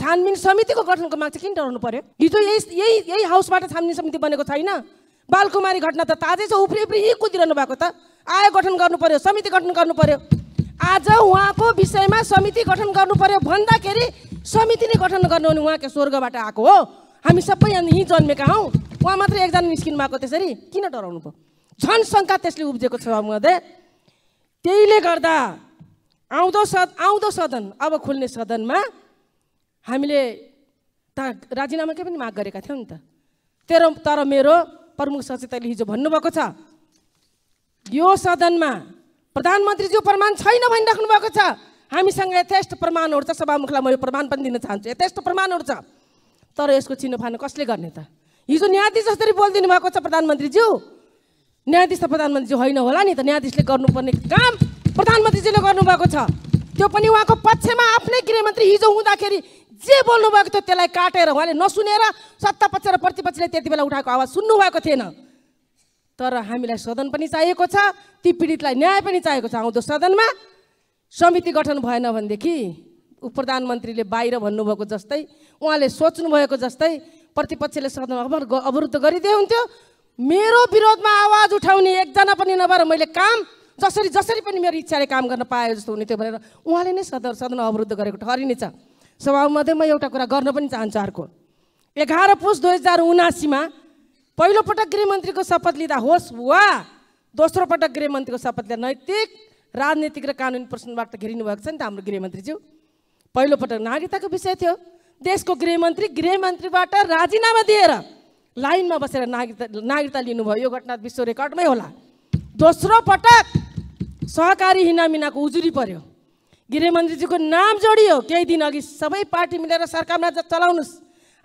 छानबिन समितिको गठनको माग चाहिँ किन डराउनु पर्यो हिजो यही यही यही हाउसबाट छानबिन समिति बनेको छैन बालकुमारी घटना त ताजै छ उफ्री उफ्री यी कुदिरहनु भएको त आयो गठन गर्नु पर्यो समिति गठन गर्नु पर्यो आज उहाँको विषयमा समिति गठन गर्नु पर्यो भन्दाखेरि समिति नै गठन गर्नु भने उहाँको स्वर्गबाट आएको हो हामी सबै यहीँ जन्मेका हौ उहाँ मात्रै एकजना निस्किनु भएको त्यसरी किन डराउनु भयो झन् शङ्का त्यसले उब्जेको छ महोदय त्यहीले गर्दा आउँदो सद आउँदो सदन अब खुल्ने सदनमा हामीले त राजीनामाकै पनि माग गरेका थियौँ नि त तेरो तर मेरो प्रमुख सचेतकले हिजो भन्नुभएको छ यो सदनमा प्रधानमन्त्रीज्यू प्रमाण छैन भनिराख्नु भएको छ हामीसँग यथेष्ट प्रमाणहरू छ सभामुखलाई म यो प्रमाण पनि दिन चाहन्छु यथेष्ट प्रमाणहरू छ तर यसको चिनोफानो कसले गर्ने त हिजो न्यायाधीश जसरी बोलिदिनु भएको छ प्रधानमन्त्रीज्यू न्यायाधीश त प्रधानमन्त्रीज्यू होइन होला नि त न्यायाधीशले गर्नुपर्ने काम प्रधानमन्त्रीज्यूले गर्नुभएको छ त्यो पनि उहाँको पक्षमा आफ्नै गृहमन्त्री हिजो हुँदाखेरि जे बोल्नुभएको थियो त्यसलाई काटेर उहाँले नसुनेर सत्ता र प्रतिपक्षले त्यति बेला उठाएको आवाज सुन्नुभएको थिएन तर हामीलाई सदन पनि चाहिएको छ ती पीडितलाई न्याय पनि चाहिएको छ आउँदो सदनमा समिति गठन भएन भनेदेखि प्रधानमन्त्रीले बाहिर भन्नुभएको जस्तै उहाँले सोच्नुभएको जस्तै प्रतिपक्षले सदन अवरुद्ध गरिदिए हुन्थ्यो मेरो विरोधमा आवाज उठाउने एकजना पनि नभएर मैले काम जसरी जसरी पनि मेरो इच्छाले काम गर्न पाए जस्तो हुने थियो भनेर उहाँले नै सदन सदन अवरुद्ध गरेको ठहरिनेछ सभामध्ये म एउटा कुरा गर्न पनि चाहन्छु अर्को एघार पुस दुई हजार उनासीमा पहिलोपटक गृहमन्त्रीको शपथ लिँदा होस् वा दोस्रो पटक गृहमन्त्रीको शपथ लिँदा नैतिक राजनीतिक र कानुनी प्रश्नबाट घेरिनु भएको छ नि त हाम्रो गृहमन्त्रीज्यू पहिलोपटक नागरिकताको विषय थियो देशको गृहमन्त्री गृहमन्त्रीबाट राजीनामा दिएर लाइनमा बसेर नागरिकता नागरिकता लिनुभयो यो घटना विश्व रेकर्डमै होला दोस्रो पटक सहकारी हिनामिनाको उजुरी पर्यो गृहमन्त्रीजीको नाम जोडियो केही दिन अघि सबै पार्टी मिलेर सरकारमा चलाउनुहोस्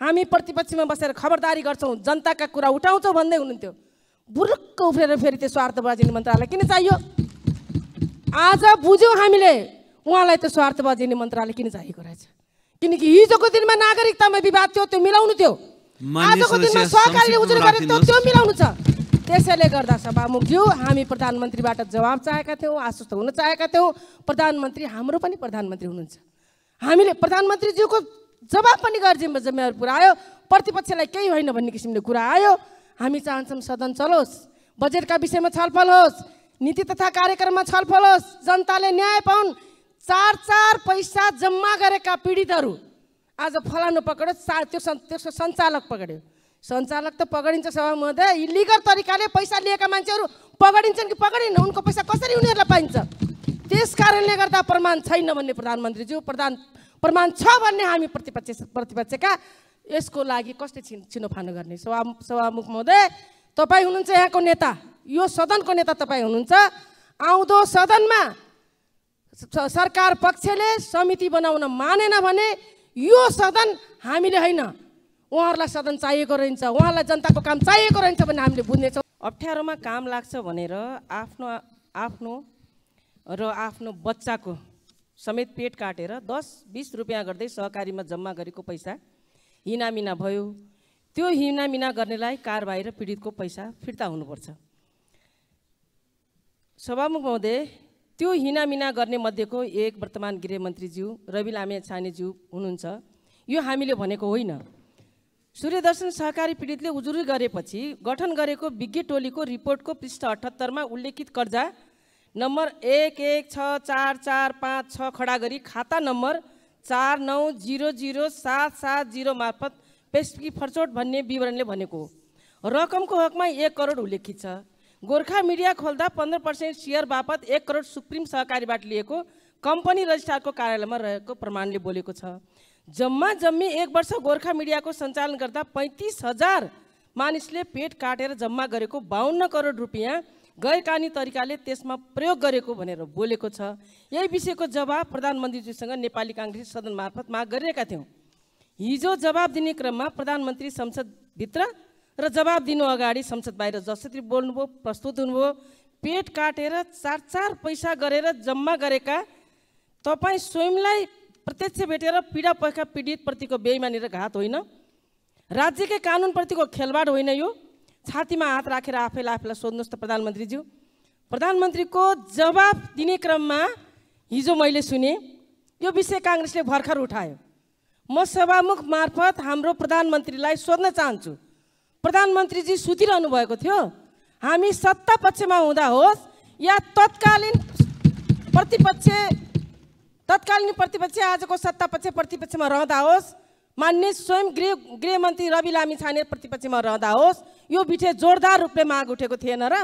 हामी प्रतिपक्षमा बसेर खबरदारी गर्छौँ जनताका कुरा उठाउँछौँ भन्दै हुनुहुन्थ्यो बुरुक्क उफ्रेर फेरि त्यो स्वार्थ बजिने मन्त्रालय किन चाहियो आज बुझ्यौँ हामीले उहाँलाई त्यो स्वार्थ बजिने मन्त्रालय किन चाहिएको रहेछ किनकि हिजोको दिनमा नागरिकतामा विवाद थियो त्यो मिलाउनु थियो आजको दिनमा सहकारीले उजुर गरेको त्यो मिलाउनु छ त्यसैले गर्दा सभामुखज्यू हामी प्रधानमन्त्रीबाट जवाब चाहेका थियौँ आश्वस्त हुन चाहेका थियौँ प्रधानमन्त्री हाम्रो पनि प्रधानमन्त्री हुनुहुन्छ हामीले प्रधानमन्त्रीज्यूको जवाब पनि गरिदिनु जिम्मेवारी आयो प्रतिपक्षलाई केही होइन भन्ने किसिमले कुरा आयो हामी चाहन्छौँ सदन चलोस् बजेटका विषयमा छलफल होस् नीति तथा कार्यक्रममा छलफल होस् जनताले न्याय पाउन् चार चार पैसा जम्मा गरेका पीडितहरू आज फलानु पक्रियो सा त्यो त्यो सञ्चालक पक्रियो सञ्चालक त पगडिन्छ सभा महोदय इलिगल तरिकाले पैसा लिएका मान्छेहरू पगडिन्छन् कि पगडिन् उनको पैसा कसरी उनीहरूलाई पाइन्छ त्यस कारणले गर्दा प्रमाण छैन भन्ने प्रधानमन्त्रीज्यू प्रधान प्रमाण छ भन्ने हामी प्रतिपक्ष प्रतिपक्षका यसको लागि कसले छिन छिनोफानो गर्ने सभा सभामुख महोदय तपाईँ हुनुहुन्छ यहाँको नेता यो सदनको नेता तपाईँ हुनुहुन्छ आउँदो सदनमा सरकार पक्षले समिति बनाउन मानेन भने यो सदन हामीले होइन उहाँहरूलाई सदन चाहिएको रहन्छ उहाँलाई जनताको काम चाहिएको रहन्छ भने हामीले बुझ्नेछौँ अप्ठ्यारोमा काम लाग्छ भनेर आफ्नो आफ्नो र आफ्नो बच्चाको समेत पेट काटेर दस बिस रुपियाँ गर्दै सहकारीमा जम्मा गरेको पैसा हिनामिना भयो त्यो हिनामिना गर्नेलाई कारबाही र पीडितको पैसा फिर्ता हुनुपर्छ सभामुख महोदय त्यो हिनामिना गर्ने मध्येको एक वर्तमान गृहमन्त्रीज्यू रवि लामे छानेज्यू हुनुहुन्छ यो हामीले भनेको होइन सूर्यदर्शन सहकारी पीडितले उजुरी गरेपछि गठन गरेको विज्ञ टोलीको रिपोर्टको पृष्ठ अठहत्तरमा उल्लेखित कर्जा नम्बर एक एक छ चार चार पाँच छ खडा गरी खाता नम्बर चार नौ जिरो जिरो सात सात जिरो मार्फत पेस्की फर्चोट भन्ने विवरणले भनेको रकमको हकमा एक करोड उल्लेखित छ गोर्खा मिडिया खोल्दा पन्ध्र पर्सेन्ट सेयर बापत एक करोड सुप्रिम सहकारीबाट लिएको कम्पनी रजिस्ट्रारको कार्यालयमा रहेको प्रमाणले बोलेको छ जम्मा जम्मी एक वर्ष गोर्खा मिडियाको सञ्चालन गर्दा पैँतिस हजार मानिसले पेट काटेर जम्मा गरेको बाहन्न करोड रुपियाँ गैरकानी तरिकाले त्यसमा प्रयोग गरेको भनेर बोलेको छ यही विषयको जवाब प्रधानमन्त्रीज्यूसँग नेपाली काङ्ग्रेस सदन मार्फत माग गरिरहेका थियौँ हिजो जवाब दिने क्रममा प्रधानमन्त्री संसदभित्र र जवाब दिनु अगाडि संसद बाहिर जसरी बोल्नुभयो प्रस्तुत हुनुभयो पेट काटेर चार चार पैसा गरेर जम्मा गरेका तपाईँ स्वयंलाई प्रत्यक्ष भेटेर पीडा पैखा पीडितप्रतिको बेइमानी र घात होइन राज्यकै कानुनप्रतिको खेलवाड होइन यो छातीमा हात राखेर आफैलाई आफैलाई सोध्नुहोस् त प्रधानमन्त्रीज्यू प्रधानमन्त्रीको जवाब दिने क्रममा हिजो मैले सुने यो विषय काङ्ग्रेसले भर्खर उठायो म सभामुख मार्फत हाम्रो प्रधानमन्त्रीलाई सोध्न चाहन्छु प्रधानमन्त्रीजी सुतिरहनु भएको थियो हामी सत्ता पक्षमा हुँदा होस् या तत्कालीन प्रतिपक्ष तत्कालीन प्रतिपक्ष आजको सत्ता पक्ष प्रतिपक्षमा रहँदा होस् मान्य स्वयं गृह गृहमन्त्री रवि लामी छाने प्रतिपक्षमा रहँदा होस् यो बिठे जोरदार रूपले माग उठेको थिएन र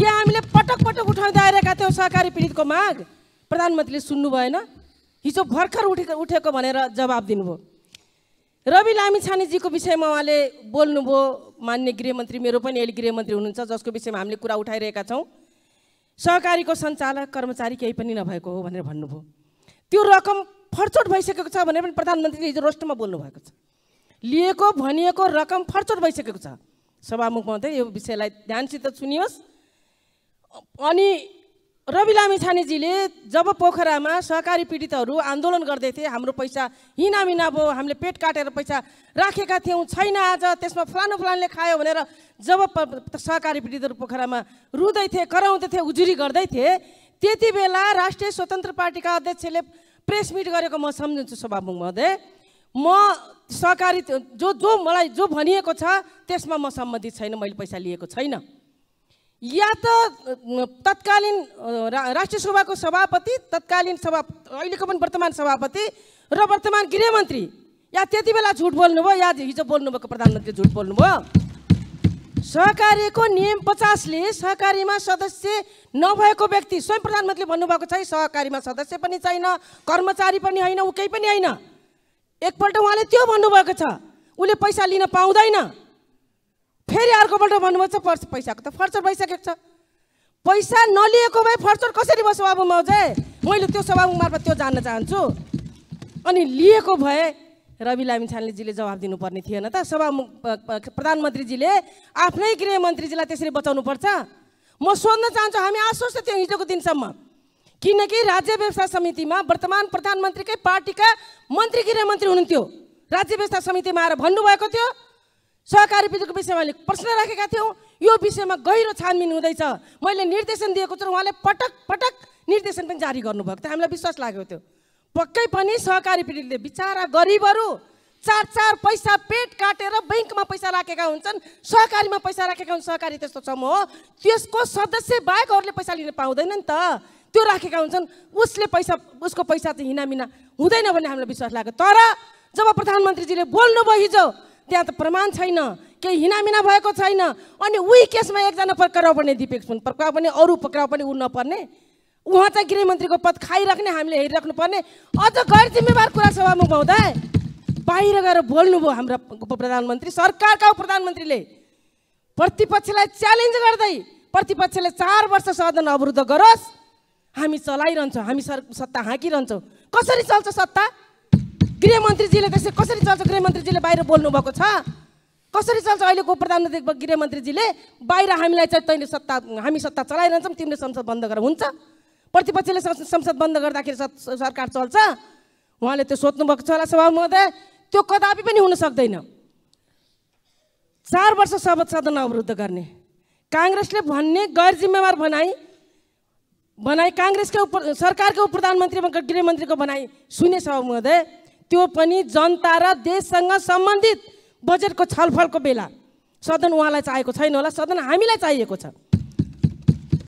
यहाँ हामीले पटक पटक उठाउँदै आइरहेका थियौँ सहकारी पीडितको माग प्रधानमन्त्रीले सुन्नु भएन हिजो भर्खर उठेको उठेको भनेर जवाब दिनुभयो रवि लामी छानेजीको विषयमा उहाँले बोल्नुभयो मान्य गृहमन्त्री मेरो पनि अहिले गृहमन्त्री हुनुहुन्छ जसको विषयमा हामीले कुरा उठाइरहेका छौँ सहकारीको सञ्चालक कर्मचारी केही पनि नभएको हो भनेर भन्नुभयो त्यो रकम फर्चोट भइसकेको छ भनेर पनि प्रधानमन्त्रीले हिजो रोष्टमा बोल्नुभएको छ लिएको भनिएको रकम फर्चोट भइसकेको छ सभामुख महोदय यो विषयलाई ध्यानसित सुनियोस् अनि रवि लामी छानेजीले जब पोखरामा सहकारी पीडितहरू आन्दोलन गर्दै थिए हाम्रो पैसा हिनामिना भयो हामीले पेट काटेर पैसा राखेका थियौँ छैन आज त्यसमा फलानु फलानले खायो भनेर जब सहकारी पीडितहरू पोखरामा रुँदै थिए कराउँदै थिए उजुरी गर्दै थिए त्यति बेला राष्ट्रिय स्वतन्त्र पार्टीका अध्यक्षले प्रेस मिट गरेको म सम्झन्छु सभामुख महोदय म सहकारी जो जो मलाई जो भनिएको छ त्यसमा म सम्मति छैन मैले पैसा लिएको छैन या त तत्कालीन राष्ट्रिय सभाको सभापति तत्कालीन सभा अहिलेको पनि वर्तमान सभापति र वर्तमान गृहमन्त्री या त्यति बेला झुट बोल्नुभयो या हिजो बोल्नुभएको प्रधानमन्त्री झुट बोल्नुभयो सहकारीको नियम पचासले सहकारीमा सदस्य नभएको व्यक्ति स्वयं प्रधानमन्त्रीले भन्नुभएको छ सहकारीमा सदस्य पनि छैन कर्मचारी पनि होइन ऊ केही पनि होइन एकपल्ट उहाँले त्यो भन्नुभएको छ उसले पैसा लिन पाउँदैन फेरि अर्कोपल्ट भन्नुभयो पर्स पैसाको त फर्चर भइसकेको छ पैसा नलिएको भए फर्चर कसरी भयो म चाहिँ मैले त्यो स्वभाव मार्फत त्यो जान्न चाहन्छु अनि लिएको भए रवि लामिछानेजीले जवाब दिनुपर्ने थिएन त सभा प्रधानमन्त्रीजीले आफ्नै गृहमन्त्रीजीलाई त्यसरी बचाउनु पर्छ म सोध्न चाहन्छु हामी आश्वस्त थियौँ हिजोको दिनसम्म किनकि राज्य व्यवस्था समितिमा वर्तमान प्रधानमन्त्रीकै पार्टीका मन्त्री गृहमन्त्री हुनुहुन्थ्यो राज्य व्यवस्था समितिमा आएर भन्नुभएको थियो सहकारी विधिको विषयमा प्रश्न राखेका थियौँ यो विषयमा गहिरो छानबिन हुँदैछ मैले निर्देशन दिएको छु उहाँले पटक पटक निर्देशन पनि जारी गर्नुभएको थियो हामीलाई विश्वास लागेको थियो पक्कै पनि सहकारी पीडितले बिचरा गरिबहरू चार चार पैसा पेट काटेर ब्याङ्कमा पैसा राखेका हुन्छन् सहकारीमा पैसा राखेका हुन्छन् सहकारी त्यस्तो समूह हो त्यसको सदस्य बाहेकहरूले पैसा लिन पाउँदैन नि त त्यो राखेका हुन्छन् उसले पैसा उसको पैसा चाहिँ हिनामिना हुँदैन भन्ने हामीलाई विश्वास लाग्यो तर जब प्रधानमन्त्रीजीले बोल्नुभयो हिजो त्यहाँ त प्रमाण छैन केही हिनामिना भएको छैन अनि उही केसमा एकजना पक्राउ पर्ने दिपेक सुन पक्राउ पर्ने अरू पक्राउ पनि उड्न पर्ने उहाँ चाहिँ गृहमन्त्रीको पद खाइराख्ने हामीले हेरिराख्नु पर्ने अझ गैर जिम्मेवार कुरा सभामुख भाउँदा बाहिर गएर बोल्नुभयो हाम्रा उप प्रधानमन्त्री सरकारका उप प्रधानमन्त्रीले प्रतिपक्षलाई च्यालेन्ज गर्दै प्रतिपक्षले चार वर्ष सदन अवरुद्ध गरोस् हामी चलाइरहन्छौँ हामी सर सत्ता हाँकिरहन्छौँ कसरी चल्छ सत्ता गृहमन्त्रीजीले त्यसरी कसरी चल्छ गृहमन्त्रीजीले बाहिर बोल्नुभएको छ कसरी चल्छ अहिलेको प्रधानमन्त्री गृहमन्त्रीजीले बाहिर हामीलाई चाहिँ तैँले सत्ता हामी सत्ता चलाइरहन्छौँ तिमीले संसद बन्द गरेर हुन्छ प्रतिपक्षले संसद बन्द गर्दाखेरि सरकार चल्छ उहाँले त्यो सोध्नुभएको छ होला सभा महोदय त्यो कदापि पनि हुन सक्दैन चार वर्ष सबद सदन अवरुद्ध गर्ने काङ्ग्रेसले भन्ने गैर जिम्मेवार बनाई बनाई काङ्ग्रेसको उप सरकारको उप प्रधानमन्त्री गृहमन्त्रीको बनाई सुने सभा महोदय त्यो पनि जनता र देशसँग सम्बन्धित बजेटको छलफलको बेला सदन उहाँलाई चाहेको छैन होला सदन हामीलाई चाहिएको छ